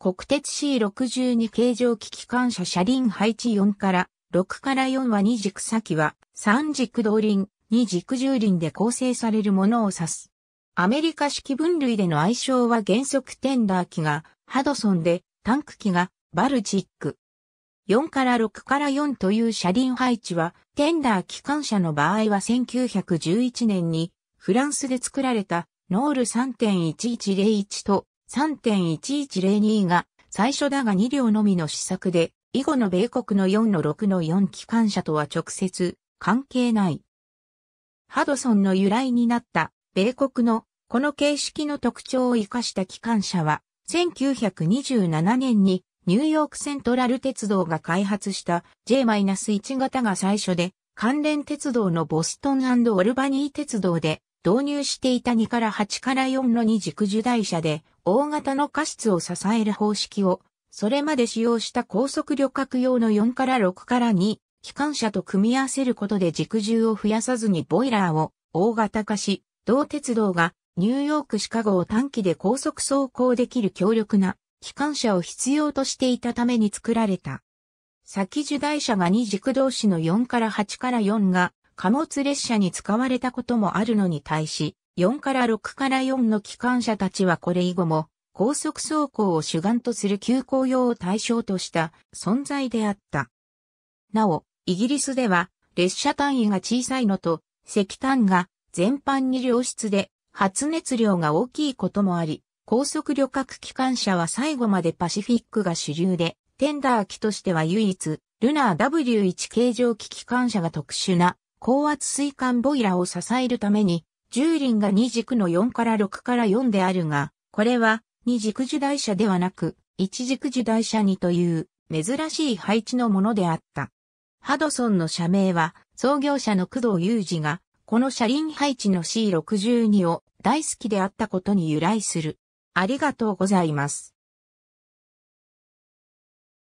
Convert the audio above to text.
国鉄 C62 形状機機関車車輪配置4から6から4は2軸先は3軸動輪、2軸重輪で構成されるものを指す。アメリカ式分類での愛称は原則テンダー機がハドソンでタンク機がバルチック。4から6から4という車輪配置はテンダー機関車の場合は1911年にフランスで作られたノール3.1101と3.1102が最初だが2両のみの試作で、以後の米国の4の6の4機関車とは直接関係ない。ハドソンの由来になった米国のこの形式の特徴を生かした機関車は、1927年にニューヨークセントラル鉄道が開発した J-1 型が最初で、関連鉄道のボストンオルバニー鉄道で導入していた2から8から4の二軸受台車で、大型の過失を支える方式を、それまで使用した高速旅客用の4から6から2、機関車と組み合わせることで軸重を増やさずにボイラーを大型化し、同鉄道がニューヨークシカゴを短期で高速走行できる強力な機関車を必要としていたために作られた。先受台車が二軸同士の4から8から4が貨物列車に使われたこともあるのに対し、4から6から4の機関車たちはこれ以後も、高速走行を主眼とする急行用を対象とした存在であった。なお、イギリスでは列車単位が小さいのと石炭が全般に良質で発熱量が大きいこともあり、高速旅客機関車は最後までパシフィックが主流で、テンダー機としては唯一、ルナー W1 形状機機関車が特殊な高圧水管ボイラを支えるために、重輪が2軸の4から6から4であるが、これは2軸受台車ではなく、1軸受台車2という珍しい配置のものであった。ハドソンの社名は、創業者の工藤雄二が、この車輪配置の C62 を大好きであったことに由来する。ありがとうございます。